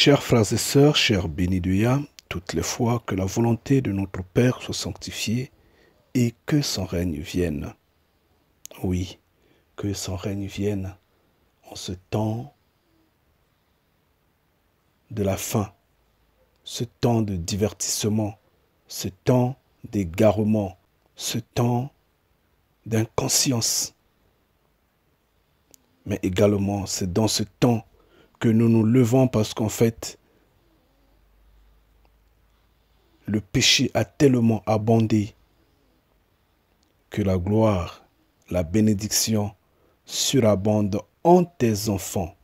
Chers frères et sœurs, chers bénis toutes les fois que la volonté de notre Père soit sanctifiée et que son règne vienne. Oui, que son règne vienne en ce temps de la fin, ce temps de divertissement, ce temps d'égarement, ce temps d'inconscience. Mais également, c'est dans ce temps que nous nous levons parce qu'en fait, le péché a tellement abondé que la gloire, la bénédiction surabonde en tes enfants.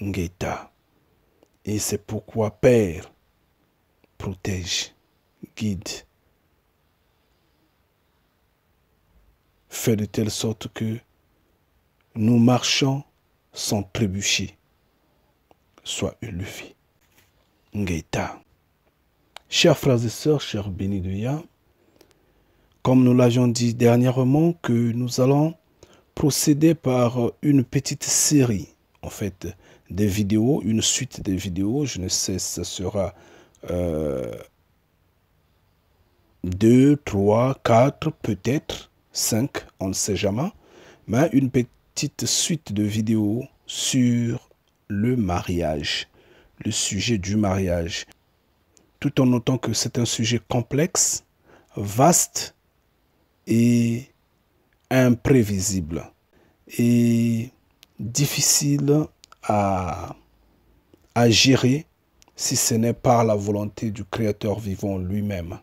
Ngeta. Et c'est pourquoi, Père, protège, guide. Fais de telle sorte que nous marchons sans trébucher soit élevé. Ngaïta. Chers frères et sœurs, chers bénis comme nous l'avions dit dernièrement, que nous allons procéder par une petite série, en fait, des vidéos, une suite de vidéos. Je ne sais, ce sera euh, deux, 2, 3, 4, peut-être 5, on ne sait jamais, mais une petite suite de vidéos sur le mariage, le sujet du mariage, tout en notant que c'est un sujet complexe, vaste et imprévisible et difficile à, gérer si ce n'est par la volonté du Créateur vivant lui-même.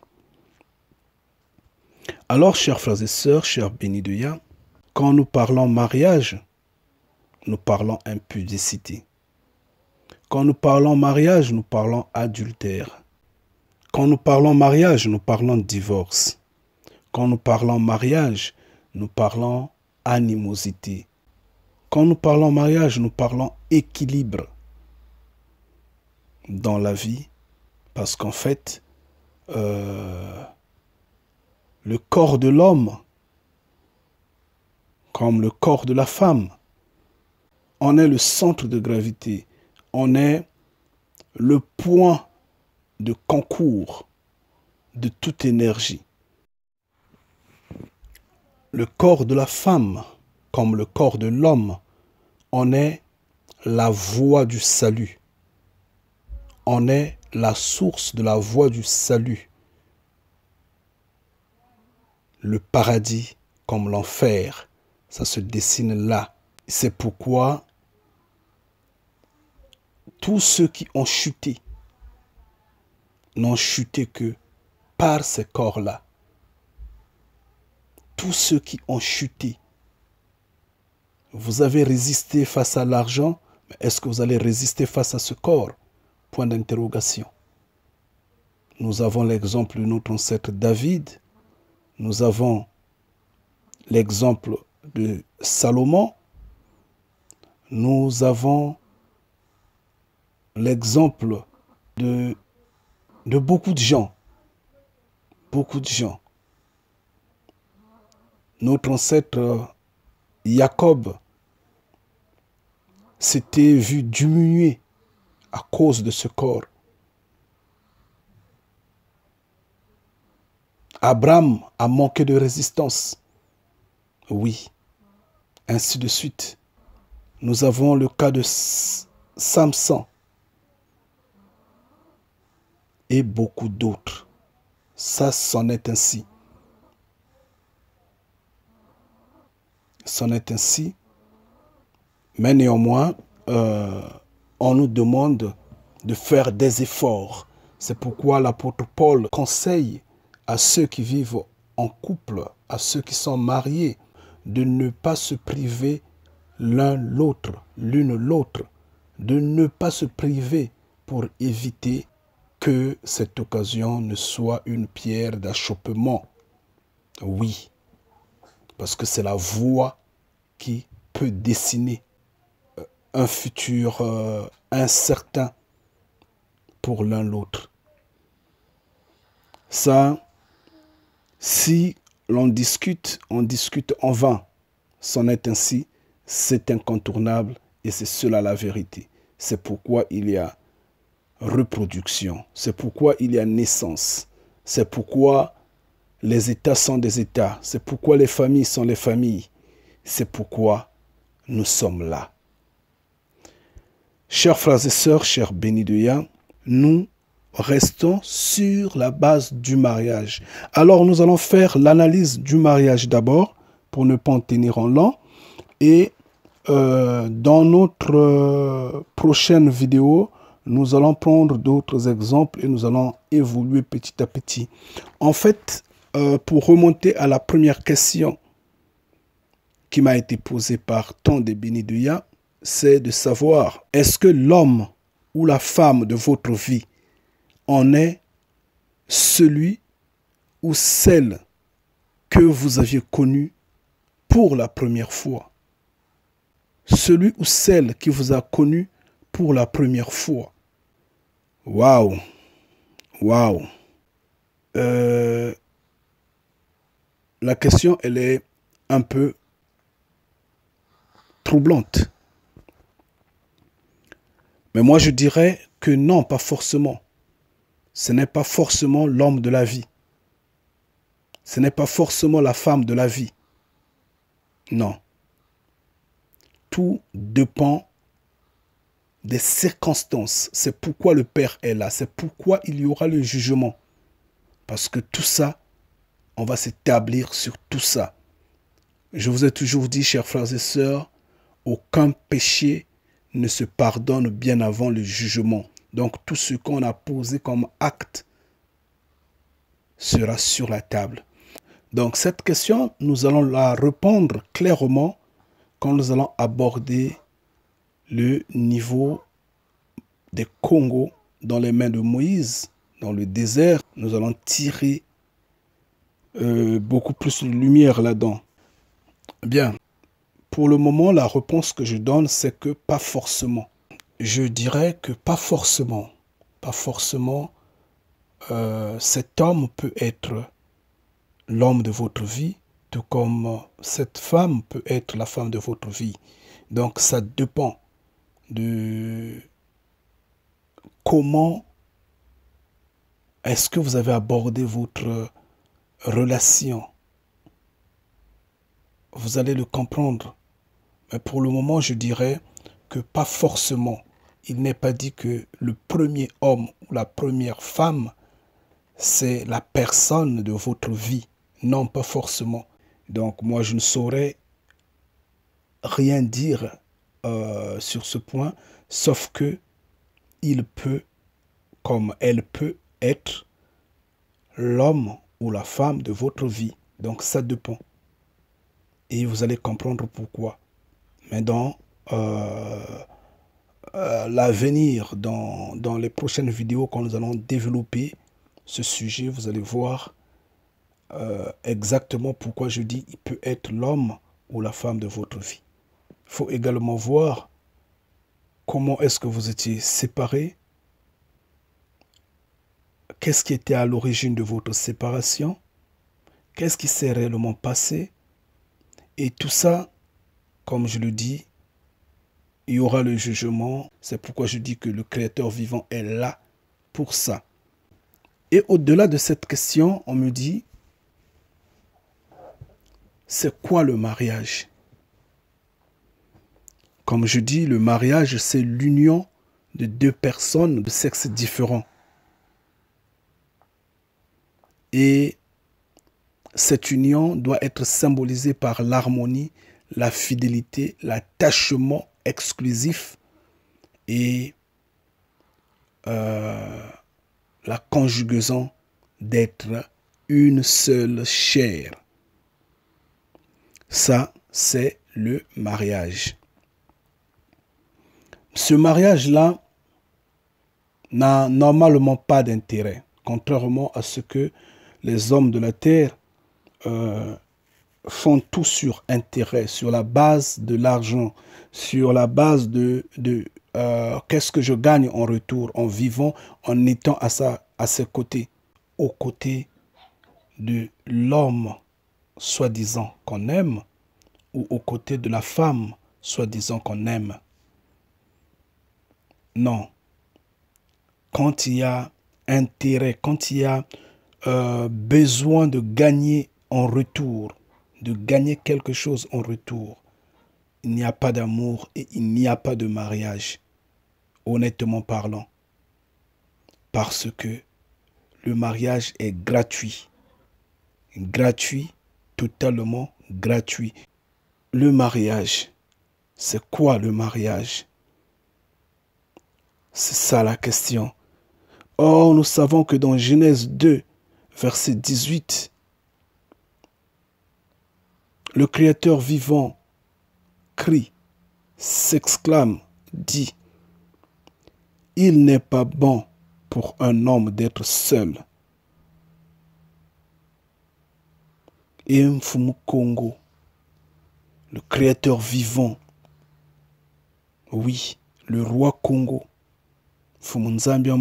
Alors, chers frères et sœurs, chers bénis de quand nous parlons mariage, nous parlons impudicité. Quand nous parlons mariage, nous parlons adultère. Quand nous parlons mariage, nous parlons divorce. Quand nous parlons mariage, nous parlons animosité. Quand nous parlons mariage, nous parlons équilibre dans la vie, parce qu'en fait, euh, le corps de l'homme, comme le corps de la femme, en est le centre de gravité on est le point de concours de toute énergie. Le corps de la femme, comme le corps de l'homme, on est la voie du salut. On est la source de la voie du salut. Le paradis comme l'enfer, ça se dessine là. C'est pourquoi tous ceux qui ont chuté n'ont chuté que par ces corps-là. Tous ceux qui ont chuté. Vous avez résisté face à l'argent, mais est-ce que vous allez résister face à ce corps Point d'interrogation. Nous avons l'exemple de notre ancêtre David. Nous avons l'exemple de Salomon. Nous avons l'exemple de, de beaucoup de gens. Beaucoup de gens. Notre ancêtre euh, Jacob s'était vu diminuer à cause de ce corps. Abraham a manqué de résistance. Oui. Ainsi de suite. Nous avons le cas de Samson et beaucoup d'autres. Ça s'en est ainsi. C'en est ainsi. Mais néanmoins, euh, on nous demande de faire des efforts. C'est pourquoi l'apôtre Paul conseille à ceux qui vivent en couple, à ceux qui sont mariés, de ne pas se priver l'un l'autre, l'une l'autre, de ne pas se priver pour éviter que cette occasion ne soit une pierre d'achoppement. Oui, parce que c'est la voie qui peut dessiner euh, un futur euh, incertain pour l'un l'autre. Ça, si l'on discute, on discute en vain. C'en est ainsi, c'est incontournable et c'est cela la vérité. C'est pourquoi il y a reproduction. C'est pourquoi il y a naissance. C'est pourquoi les États sont des États. C'est pourquoi les familles sont les familles. C'est pourquoi nous sommes là. Chers frères et sœurs, chers bénis nous restons sur la base du mariage. Alors nous allons faire l'analyse du mariage d'abord, pour ne pas en tenir en long. Et euh, dans notre euh, prochaine vidéo, nous allons prendre d'autres exemples et nous allons évoluer petit à petit. En fait, euh, pour remonter à la première question qui m'a été posée par tant de c'est de savoir est-ce que l'homme ou la femme de votre vie en est celui ou celle que vous aviez connu pour la première fois. Celui ou celle qui vous a connu pour la première fois. Waouh Waouh La question, elle est un peu troublante. Mais moi, je dirais que non, pas forcément. Ce n'est pas forcément l'homme de la vie. Ce n'est pas forcément la femme de la vie. Non. Tout dépend des circonstances. C'est pourquoi le Père est là. C'est pourquoi il y aura le jugement. Parce que tout ça, on va s'établir sur tout ça. Je vous ai toujours dit, chers frères et sœurs, aucun péché ne se pardonne bien avant le jugement. Donc tout ce qu'on a posé comme acte sera sur la table. Donc cette question, nous allons la répondre clairement quand nous allons aborder le niveau des Congos dans les mains de Moïse, dans le désert, nous allons tirer euh, beaucoup plus de lumière là-dedans. Bien, pour le moment, la réponse que je donne, c'est que pas forcément. Je dirais que pas forcément, pas forcément, euh, cet homme peut être l'homme de votre vie, tout comme euh, cette femme peut être la femme de votre vie. Donc ça dépend de comment est-ce que vous avez abordé votre relation. Vous allez le comprendre. Mais pour le moment, je dirais que pas forcément. Il n'est pas dit que le premier homme ou la première femme, c'est la personne de votre vie. Non, pas forcément. Donc moi, je ne saurais rien dire euh, sur ce point, sauf que il peut, comme elle peut être l'homme ou la femme de votre vie. Donc ça dépend. Et vous allez comprendre pourquoi. Mais dans euh, euh, l'avenir, dans, dans les prochaines vidéos quand nous allons développer ce sujet, vous allez voir exactement pourquoi je dis il peut être l'homme ou la femme de votre vie faut également voir comment est-ce que vous étiez séparés, qu'est-ce qui était à l'origine de votre séparation, qu'est-ce qui s'est réellement passé, et tout ça, comme je le dis, il y aura le jugement. C'est pourquoi je dis que le Créateur vivant est là pour ça. Et au-delà de cette question, on me dit, c'est quoi le mariage comme je dis, le mariage, c'est l'union de deux personnes de sexe différent. Et cette union doit être symbolisée par l'harmonie, la fidélité, l'attachement exclusif et euh, la conjugaison d'être une seule chair. Ça, c'est le mariage ce mariage-là n'a normalement pas d'intérêt, contrairement à ce que les hommes de la terre euh, font tout sur intérêt, sur la base de l'argent, sur la base de, de euh, qu'est-ce que je gagne en retour, en vivant, en étant à, à ses côtés, aux côtés de l'homme soi-disant qu'on aime ou aux côtés de la femme soi-disant qu'on aime. Non. Quand il y a intérêt, quand il y a euh, besoin de gagner en retour, de gagner quelque chose en retour, il n'y a pas d'amour et il n'y a pas de mariage, honnêtement parlant. Parce que le mariage est gratuit. Gratuit, totalement gratuit. Le mariage, c'est quoi le mariage c'est ça la question. Or, nous savons que dans Genèse 2, verset 18, le Créateur vivant crie, s'exclame, dit, Il n'est pas bon pour un homme d'être seul. Et Mfumu Congo, le Créateur vivant, oui, le roi Congo, Fumunzambia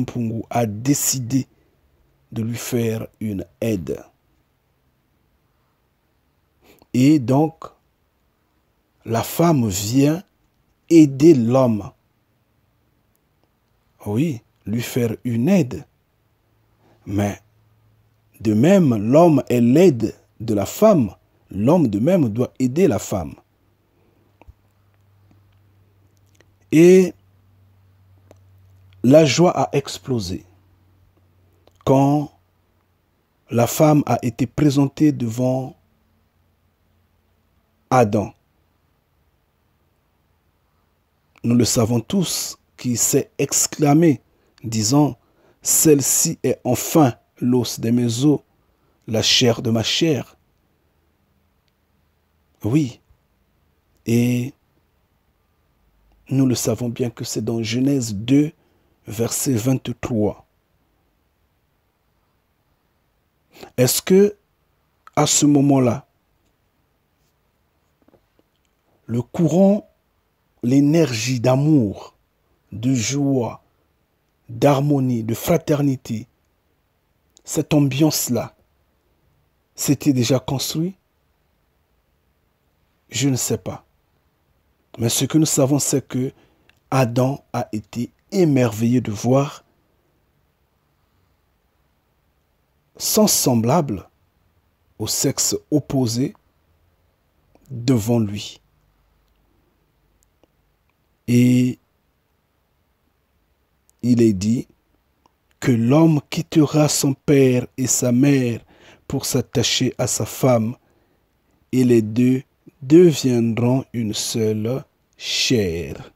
a décidé de lui faire une aide. Et donc, la femme vient aider l'homme. Oui, lui faire une aide. Mais de même, l'homme est l'aide de la femme. L'homme de même doit aider la femme. Et la joie a explosé quand la femme a été présentée devant Adam. Nous le savons tous qui s'est exclamé disant, Celle-ci est enfin l'os de mes os, la chair de ma chair. Oui, et nous le savons bien que c'est dans Genèse 2 verset 23. Est-ce que à ce moment-là, le courant, l'énergie d'amour, de joie, d'harmonie, de fraternité, cette ambiance-là, s'était déjà construit Je ne sais pas. Mais ce que nous savons, c'est que Adam a été émerveillé de voir, sans semblable au sexe opposé devant lui. Et il est dit que l'homme quittera son père et sa mère pour s'attacher à sa femme, et les deux deviendront une seule chair.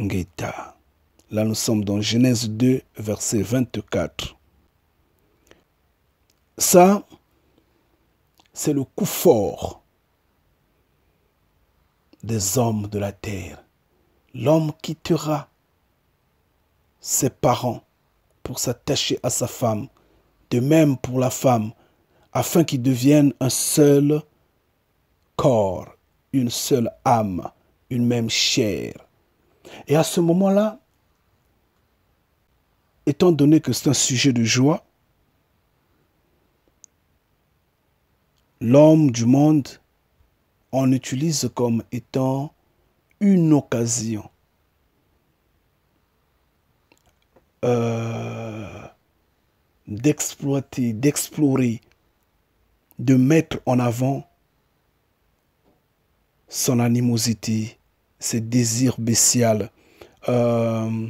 Ngeta. Là, nous sommes dans Genèse 2, verset 24. Ça, c'est le coup fort des hommes de la terre. L'homme quittera ses parents pour s'attacher à sa femme, de même pour la femme, afin qu'ils deviennent un seul corps, une seule âme, une même chair. Et à ce moment-là, étant donné que c'est un sujet de joie, l'homme du monde en utilise comme étant une occasion. Euh, d'exploiter, d'explorer, de mettre en avant son animosité, ses désirs bestiaux, euh,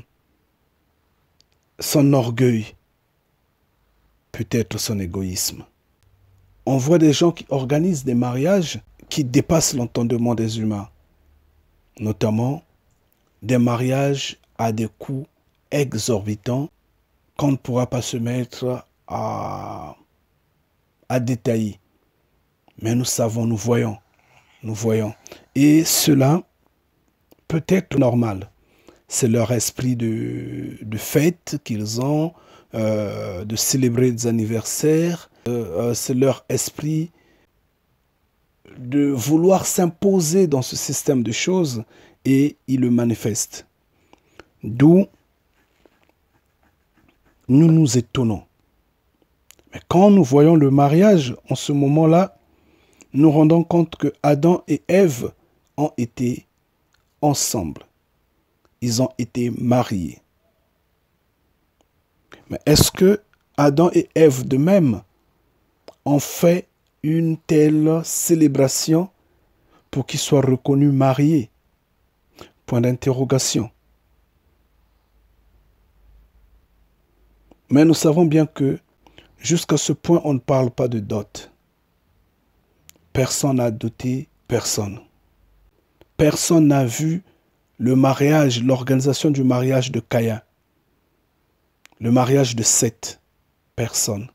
son orgueil, peut-être son égoïsme. On voit des gens qui organisent des mariages qui dépassent l'entendement des humains, notamment des mariages à des coûts exorbitants qu'on ne pourra pas se mettre à, à détailler. Mais nous savons, nous voyons, nous voyons. Et cela peut-être normal. C'est leur esprit de, fête qu'ils ont, euh, de célébrer des anniversaires. Euh, euh, c'est leur esprit de vouloir s'imposer dans ce système de choses et ils le manifestent. D'où nous nous étonnons. Mais quand nous voyons le mariage, en ce moment-là, nous rendons compte que Adam et Ève ont été ensemble. Ils ont été mariés. Mais est-ce que Adam et Ève de même ont fait une telle célébration pour qu'ils soient reconnus mariés Point d'interrogation. Mais nous savons bien que jusqu'à ce point, on ne parle pas de dot. Personne n'a doté personne personne n'a vu le mariage, l'organisation du mariage de Caïn. Le mariage de Seth. Personne.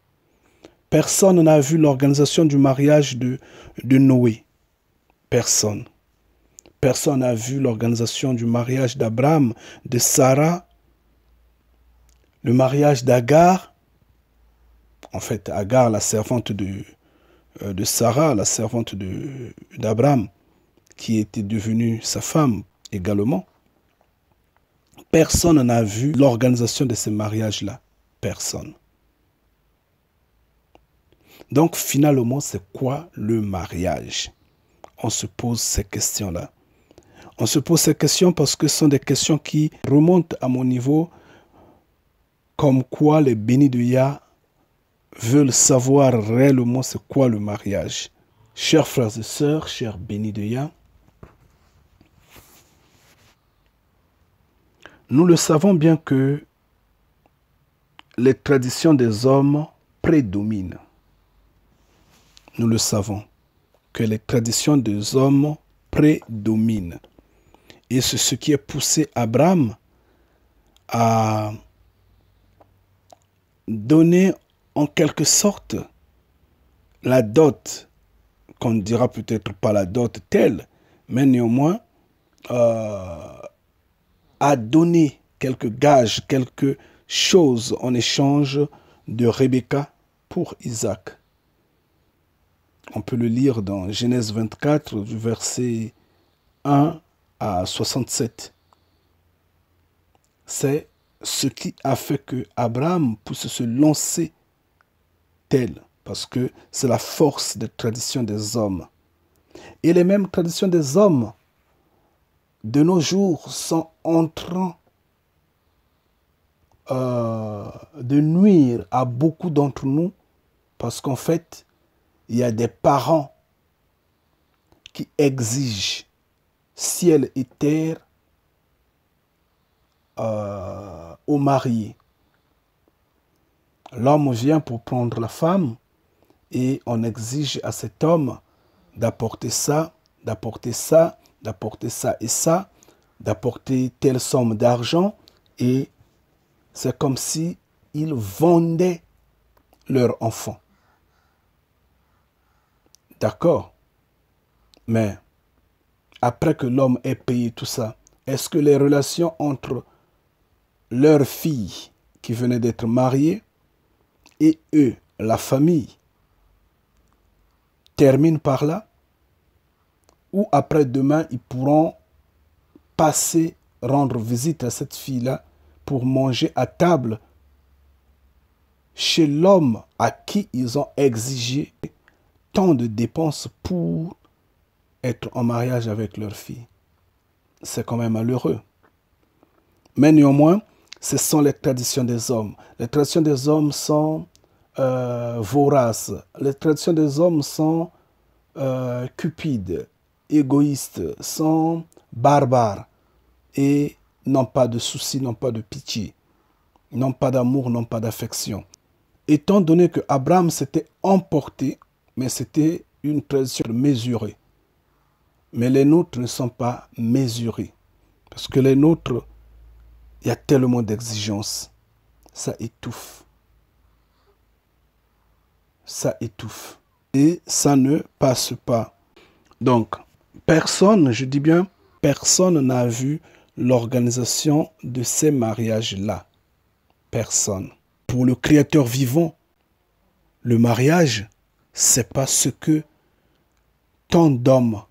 Personne n'a vu l'organisation du mariage de, de Noé. Personne. Personne n'a vu l'organisation du mariage d'Abraham, de Sarah, le mariage d'Agar. En fait, Agar, la servante de, euh, de Sarah, la servante d'Abraham qui était devenue sa femme également. Personne n'a vu l'organisation de ce mariage là Personne. Donc finalement, c'est quoi le mariage On se pose ces questions-là. On se pose ces questions parce que ce sont des questions qui remontent à mon niveau, comme quoi les bénis de Yah veulent savoir réellement c'est quoi le mariage. Chers frères et sœurs, chers bénis de Yah, Nous le savons bien que les traditions des hommes prédominent. Nous le savons que les traditions des hommes prédominent. Et c'est ce qui a poussé Abraham à donner en quelque sorte la dot, qu'on ne dira peut-être pas la dot telle, mais néanmoins euh, a donné quelques gages, quelques choses en échange de Rebecca pour Isaac. On peut le lire dans Genèse 24 du verset 1 à 67. C'est ce qui a fait que Abraham puisse se lancer tel, parce que c'est la force des traditions des hommes. Et les mêmes traditions des hommes de nos jours sont en train euh, de nuire à beaucoup d'entre nous parce qu'en fait, il y a des parents qui exigent ciel et terre au euh, aux mariés. L'homme vient pour prendre la femme et on exige à cet homme d'apporter ça, d'apporter ça, d'apporter ça et ça, d'apporter telle somme d'argent, et c'est comme si ils vendaient leur enfant. D'accord Mais après que l'homme ait payé tout ça, est-ce que les relations entre leur fille qui venait d'être mariée et eux, la famille, terminent par là ou après-demain, ils pourront passer, rendre visite à cette fille-là pour manger à table chez l'homme à qui ils ont exigé tant de dépenses pour être en mariage avec leur fille. C'est quand même malheureux. Mais néanmoins, ce sont les traditions des hommes. Les traditions des hommes sont euh, voraces. Les traditions des hommes sont euh, cupides égoïstes, sont barbares et n'ont pas de soucis, n'ont pas de pitié, n'ont pas d'amour, n'ont pas d'affection. Étant donné que Abraham s'était emporté, mais c'était une tradition mesurée. Mais les nôtres ne sont pas mesurés. Parce que les nôtres, il y a tellement d'exigences. Ça étouffe. Ça étouffe. Et ça ne passe pas. Donc, Personne, je dis bien, personne n'a vu l'organisation de ces mariages-là. Personne. Pour le Créateur vivant, le mariage, c'est pas ce que tant d'hommes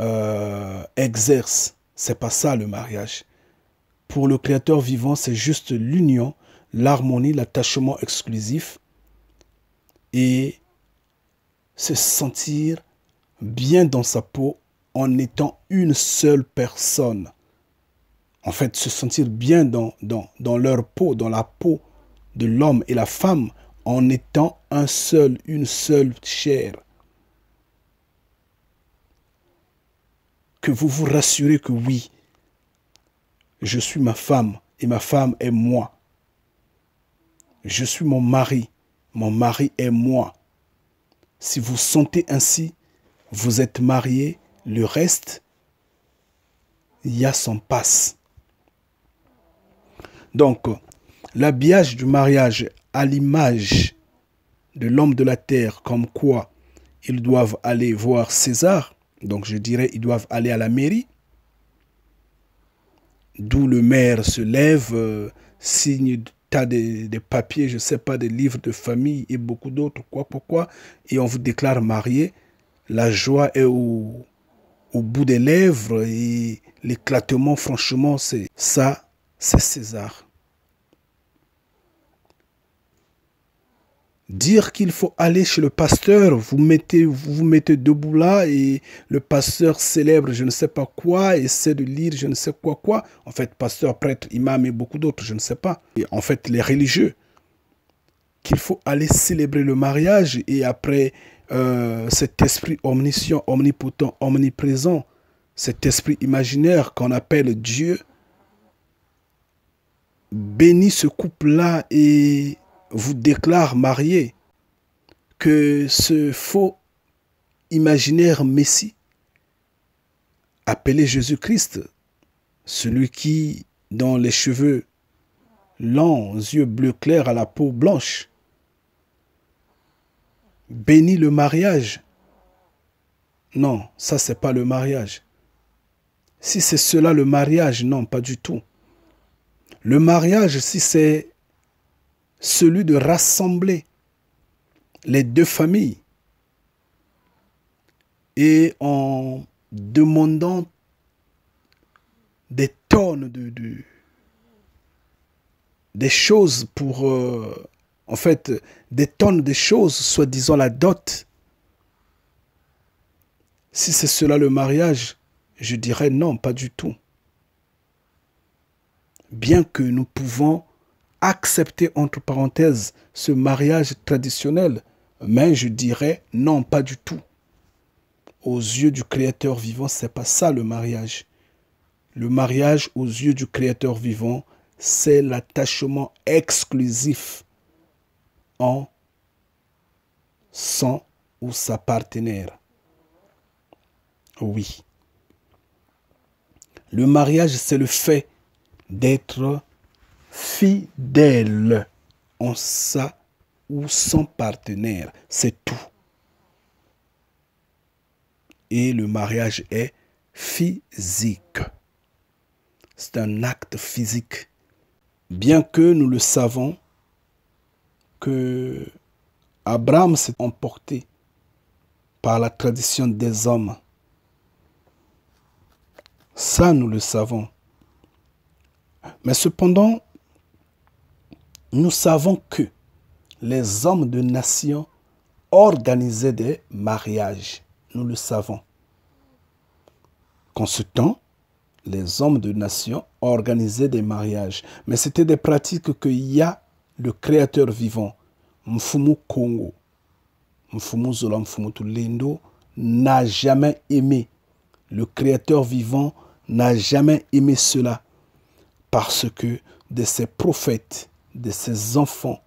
euh, exercent. C'est pas ça le mariage. Pour le Créateur vivant, c'est juste l'union, l'harmonie, l'attachement exclusif et se sentir bien dans sa peau en étant une seule personne. En fait, se sentir bien dans, dans, leur peau, dans la peau de l'homme et la femme, en étant un seul, une seule chair. Que vous vous rassurez que oui, je suis ma femme et ma femme est moi. Je suis mon mari, mon mari est moi. Si vous sentez ainsi, vous êtes marié, le reste, il y a son passe. Donc, l'habillage du mariage à l'image de l'homme de la terre, comme quoi ils doivent aller voir César, donc je dirais ils doivent aller à la mairie, d'où le maire se lève, euh, signe tas de, papiers, je ne sais pas, des livres de famille et beaucoup d'autres, quoi, pourquoi, et on vous déclare marié, la joie est au, bout des lèvres et l'éclatement, franchement, c'est ça, c'est César. Dire qu'il faut aller chez le pasteur, vous mettez, vous, mettez debout là et le pasteur célèbre je ne sais pas quoi, essaie de lire je ne sais quoi quoi. En fait, pasteur, prêtre, imam et beaucoup d'autres, je ne sais pas. en fait, les religieux. Qu'il faut aller célébrer le mariage et après euh, cet esprit omniscient, omnipotent, omniprésent, cet esprit imaginaire qu'on appelle Dieu, bénit ce couple-là et vous déclare marié. Que ce faux imaginaire Messie, appelé Jésus-Christ, celui qui, dans les cheveux lents, yeux bleus clairs, à la peau blanche, bénit le mariage. Non, ça c'est pas le mariage. Si c'est cela le mariage, non, pas du tout. Le mariage, si c'est celui de rassembler les deux familles et en demandant des tonnes de, des choses pour euh, en fait, des tonnes de choses, soi-disant la dot. Si c'est cela le mariage, je dirais non, pas du tout. Bien que nous pouvons accepter, entre parenthèses, ce mariage traditionnel, mais je dirais non, pas du tout. Aux yeux du Créateur vivant, c'est pas ça le mariage. Le mariage aux yeux du Créateur vivant, c'est l'attachement exclusif en, sans ou sa partenaire. Oui. Le mariage, c'est le fait d'être fidèle en sa ou son partenaire. C'est tout. Et le mariage est physique. C'est un acte physique. Bien que nous le savons, que Abraham s'est emporté par la tradition des hommes. Ça, nous le savons. Mais cependant, nous savons que les hommes de nation organisaient des mariages. Nous le savons. Qu'en ce temps, les hommes de nation organisaient des mariages. Mais c'était des pratiques que a le créateur vivant Mfumu Congo, Mfumu Zola Mfumu Tulendo n'a jamais aimé. Le créateur vivant n'a jamais aimé cela parce que de ses prophètes, de ses enfants,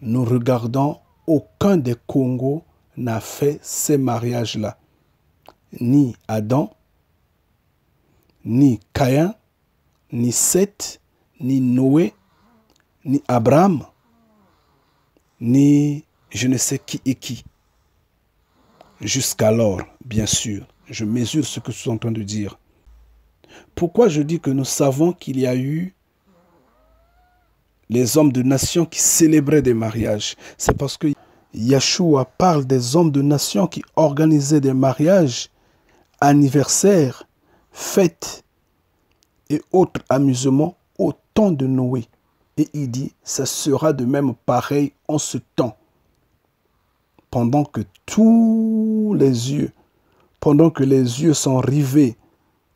nous regardons aucun des Congos n'a fait ces mariages-là. Ni Adam, ni Caïn, ni Seth, ni Noé, ni Abraham, ni je ne sais qui et qui. Jusqu'alors, bien sûr, je mesure ce que je suis en train de dire. Pourquoi je dis que nous savons qu'il y a eu les hommes de nation qui célébraient des mariages C'est parce que Yahshua parle des hommes de nation qui organisaient des mariages, anniversaires, fêtes et autres amusements au temps de Noé. Et il dit, ça sera de même pareil en ce temps, pendant que tous les yeux, pendant que les yeux sont rivés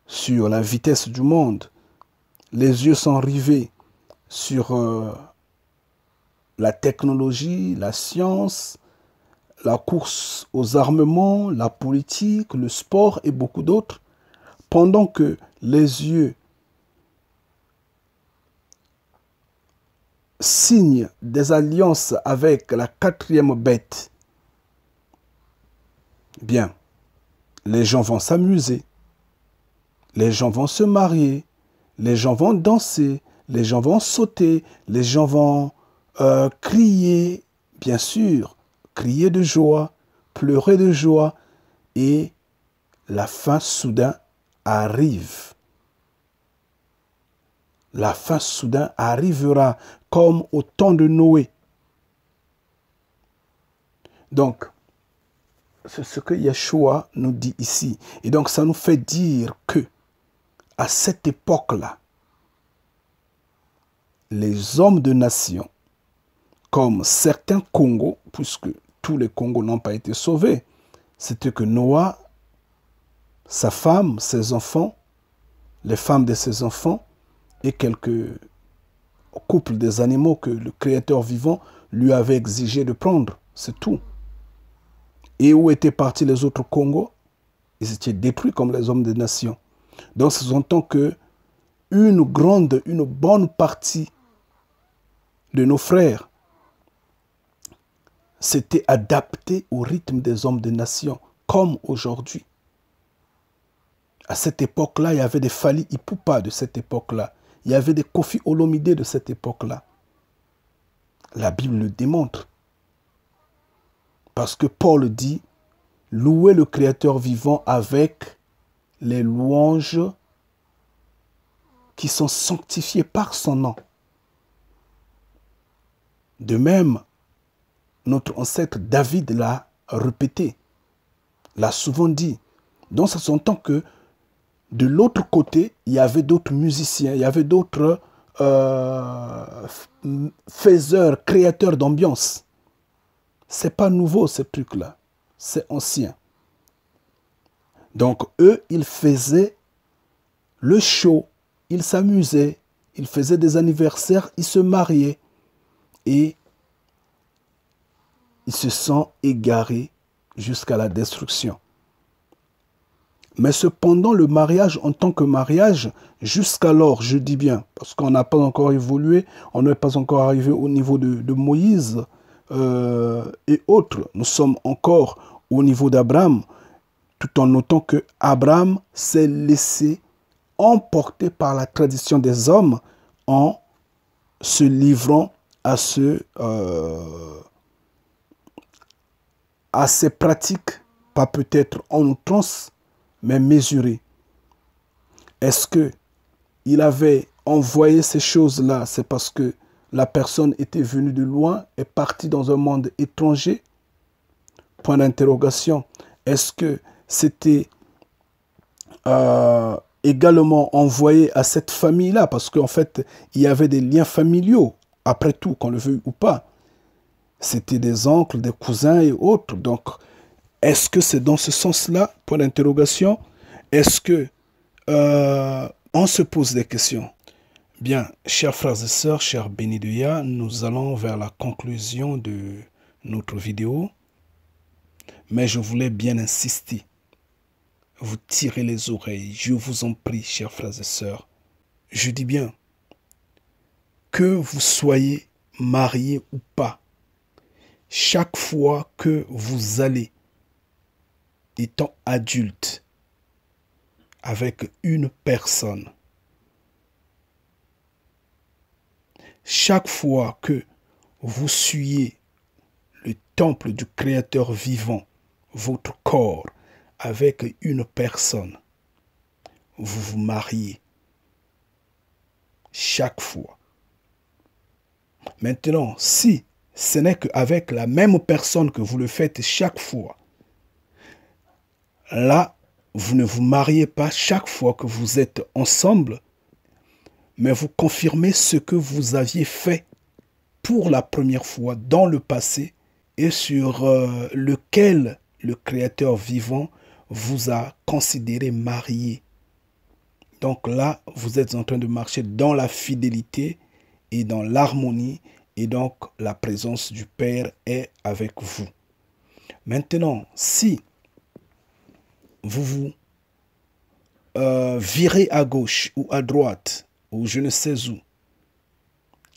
sur la vitesse du monde, les yeux sont rivés sur euh, la technologie, la science, la course aux armements, la politique, le sport et beaucoup d'autres, pendant que les yeux signe des alliances avec la quatrième bête, bien, les gens vont s'amuser, les gens vont se marier, les gens vont danser, les gens vont sauter, les gens vont euh, crier, bien sûr, crier de joie, pleurer de joie, et la fin soudain arrive. La fin soudain arrivera comme au temps de Noé. Donc, c'est ce que Yeshua nous dit ici. Et donc, ça nous fait dire que, à cette époque-là, les hommes de nation, comme certains Congos, puisque tous les Congos n'ont pas été sauvés, c'était que Noé, sa femme, ses enfants, les femmes de ses enfants et quelques couple des animaux que le Créateur vivant lui avait exigé de prendre. C'est tout. Et où étaient partis les autres Congos Ils étaient détruits comme les hommes des nations. Donc, c'est en tant que une grande, une bonne partie de nos frères s'était adapté au rythme des hommes des nations, comme aujourd'hui. À cette époque-là, il y avait des Fali Ipupa de cette époque-là. Il y avait des Kofi holomidés de cette époque-là. La Bible le démontre. Parce que Paul dit, louez le Créateur vivant avec les louanges qui sont sanctifiées par son nom. De même, notre ancêtre David l'a répété, l'a souvent dit. Donc ça s'entend que de l'autre côté, il y avait d'autres musiciens, il y avait d'autres euh, faiseurs, créateurs d'ambiance. C'est pas nouveau ce truc-là, c'est ancien. Donc eux, ils faisaient le show, ils s'amusaient, ils faisaient des anniversaires, ils se mariaient et ils se sont égarés jusqu'à la destruction. Mais cependant, le mariage en tant que mariage, jusqu'alors, je dis bien, parce qu'on n'a pas encore évolué, on n'est pas encore arrivé au niveau de, Moïse euh, et autres. Nous sommes encore au niveau d'Abraham, tout en notant que Abraham s'est laissé emporter par la tradition des hommes en se livrant à ce euh, à ces pratiques, pas peut-être en outrance, mais mesuré. Est-ce que il avait envoyé ces choses-là, c'est parce que la personne était venue de loin, et partie dans un monde étranger Point d'interrogation. Est-ce que c'était euh, également envoyé à cette famille-là Parce qu'en fait, il y avait des liens familiaux, après tout, qu'on le veuille ou pas. C'était des oncles, des cousins et autres. Donc, est-ce que c'est dans ce sens-là, point d'interrogation Est-ce que euh, on se pose des questions Bien, chers frères et sœurs, chers bénis nous allons vers la conclusion de notre vidéo. Mais je voulais bien insister. Vous tirez les oreilles, je vous en prie, chers frères et sœurs. Je dis bien, que vous soyez marié ou pas, chaque fois que vous allez étant adulte, avec une personne, chaque fois que vous suyez le temple du Créateur vivant, votre corps, avec une personne, vous vous mariez. Chaque fois. Maintenant, si ce n'est qu'avec la même personne que vous le faites chaque fois, Là, vous ne vous mariez pas chaque fois que vous êtes ensemble, mais vous confirmez ce que vous aviez fait pour la première fois dans le passé et sur euh, lequel le Créateur vivant vous a considéré marié. Donc là, vous êtes en train de marcher dans la fidélité et dans l'harmonie, et donc la présence du Père est avec vous. Maintenant, si vous vous euh, virez à gauche ou à droite ou je ne sais où,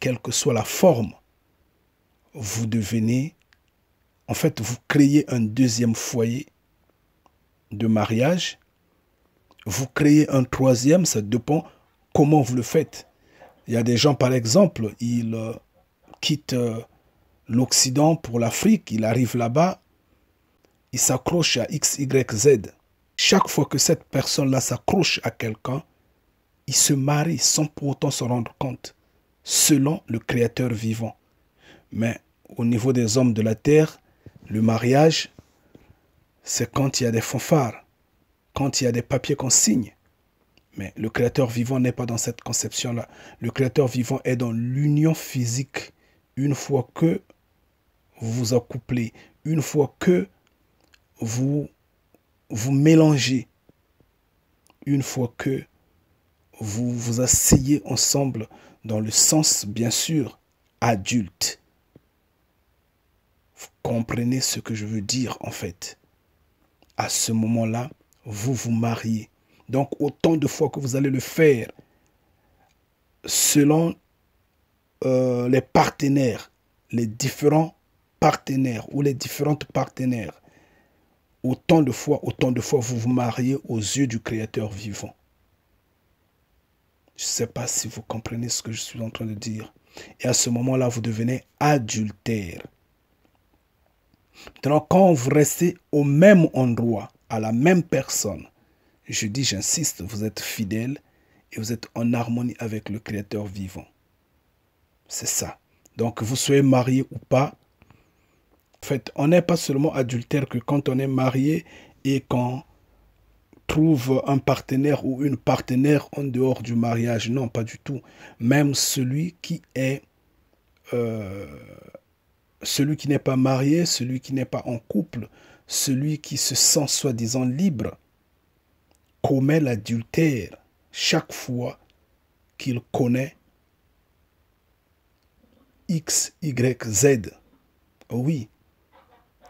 quelle que soit la forme, vous devenez, en fait, vous créez un deuxième foyer de mariage, vous créez un troisième, ça dépend comment vous le faites. Il y a des gens, par exemple, ils euh, quittent euh, l'Occident pour l'Afrique, ils arrivent là-bas, ils s'accrochent à X, Y, Z. Chaque fois que cette personne-là s'accroche à quelqu'un, il se marie sans pour autant se rendre compte, selon le Créateur vivant. Mais au niveau des hommes de la terre, le mariage, c'est quand il y a des fanfares, quand il y a des papiers qu'on signe. Mais le Créateur vivant n'est pas dans cette conception-là. Le Créateur vivant est dans l'union physique. Une fois que vous vous accouplez, une fois que vous vous mélangez, une fois que vous vous asseyez ensemble dans le sens, bien sûr, adulte. Vous comprenez ce que je veux dire, en fait. À ce moment-là, vous vous mariez. Donc, autant de fois que vous allez le faire, selon euh, les partenaires, les différents partenaires ou les différentes partenaires, Autant de fois, autant de fois, vous vous mariez aux yeux du Créateur vivant. Je ne sais pas si vous comprenez ce que je suis en train de dire. Et à ce moment-là, vous devenez adultère. Maintenant, quand vous restez au même endroit, à la même personne, je dis, j'insiste, vous êtes fidèle et vous êtes en harmonie avec le Créateur vivant. C'est ça. Donc, vous soyez marié ou pas, fait, on n'est pas seulement adultère que quand on est marié et qu'on trouve un partenaire ou une partenaire en dehors du mariage. Non, pas du tout. Même celui qui est... Euh, celui qui n'est pas marié, celui qui n'est pas en couple, celui qui se sent soi-disant libre, commet l'adultère chaque fois qu'il connaît X, Y, Z. Oui,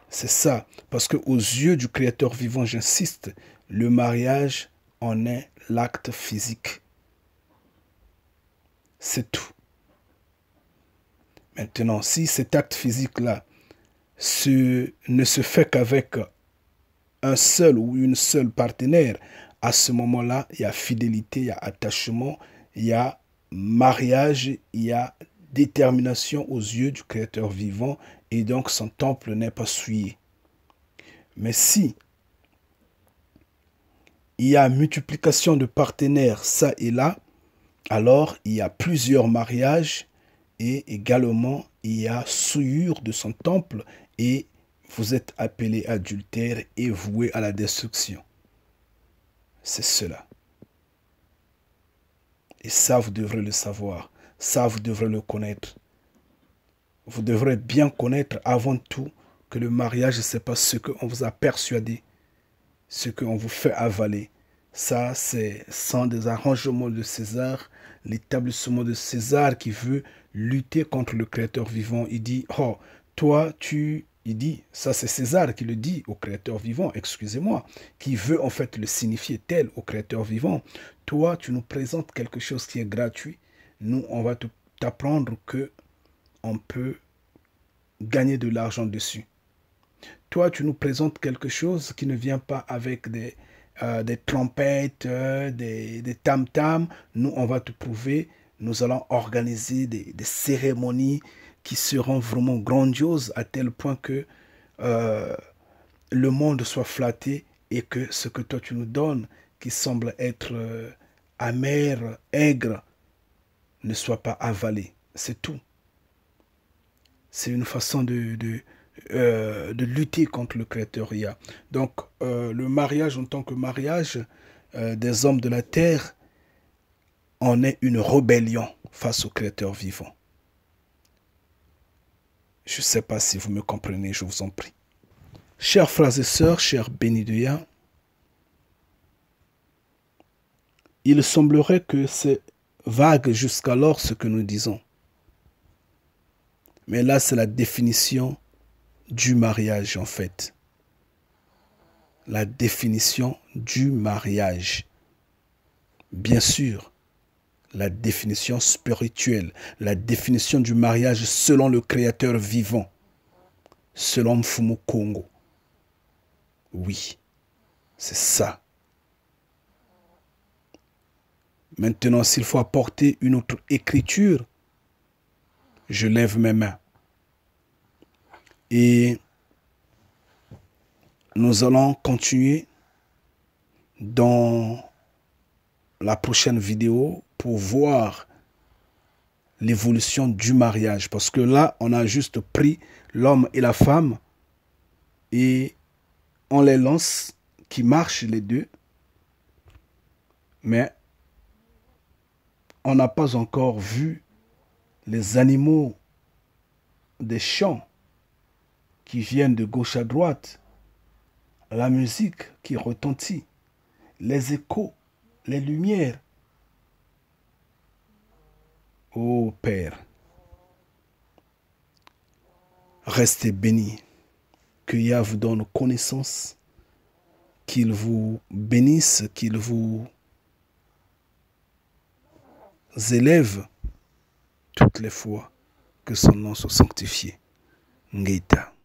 c'est ça, parce que aux yeux du Créateur vivant, j'insiste, le mariage en est l'acte physique. C'est tout. Maintenant, si cet acte physique-là ne se fait qu'avec un seul ou une seule partenaire, à ce moment-là, il y a fidélité, il y a attachement, il y a mariage, il y a détermination aux yeux du Créateur vivant et donc son temple n'est pas souillé. Mais si il y a multiplication de partenaires ça et là, alors il y a plusieurs mariages et également il y a souillure de son temple et vous êtes appelé adultère et voué à la destruction. C'est cela. Et ça, vous devrez le savoir. Ça, vous devrez le connaître vous devrez bien connaître avant tout que le mariage, ce n'est pas ce qu'on vous a persuadé, ce qu'on vous fait avaler. Ça, c'est sans des arrangements de César, l'établissement de César qui veut lutter contre le Créateur vivant. Il dit, oh, toi, tu... Il dit, ça c'est César qui le dit au Créateur vivant, excusez-moi, qui veut en fait le signifier tel au Créateur vivant. Toi, tu nous présentes quelque chose qui est gratuit. Nous, on va t'apprendre que on peut gagner de l'argent dessus. Toi, tu nous présentes quelque chose qui ne vient pas avec des, euh, des trompettes, euh, des, des tam-tams. Nous, on va te prouver. Nous allons organiser des, cérémonies qui seront vraiment grandioses à tel point que euh, le monde soit flatté et que ce que toi tu nous donnes, qui semble être amer, aigre, ne soit pas avalé. C'est tout c'est une façon de, de, euh, lutter contre le créateur Donc, euh, le mariage en tant que mariage euh, des hommes de la terre en est une rébellion face au créateur vivant. Je ne sais pas si vous me comprenez, je vous en prie. Chers frères et sœurs, chers bénis il semblerait que c'est vague jusqu'alors ce que nous disons. Mais là, c'est la définition du mariage, en fait. La définition du mariage. Bien sûr, la définition spirituelle, la définition du mariage selon le Créateur vivant, selon Mfumu Kongo. Oui, c'est ça. Maintenant, s'il faut apporter une autre écriture, je lève mes mains. Et nous allons continuer dans la prochaine vidéo pour voir l'évolution du mariage. Parce que là, on a juste pris l'homme et la femme et on les lance, qui marchent les deux. Mais on n'a pas encore vu les animaux des chants qui viennent de gauche à droite, la musique qui retentit, les échos, les lumières. Ô Père, restez bénis, que Yah vous donne connaissance, qu'il vous bénisse, qu'il vous élève les fois que son nom soit sanctifié. Ngaita.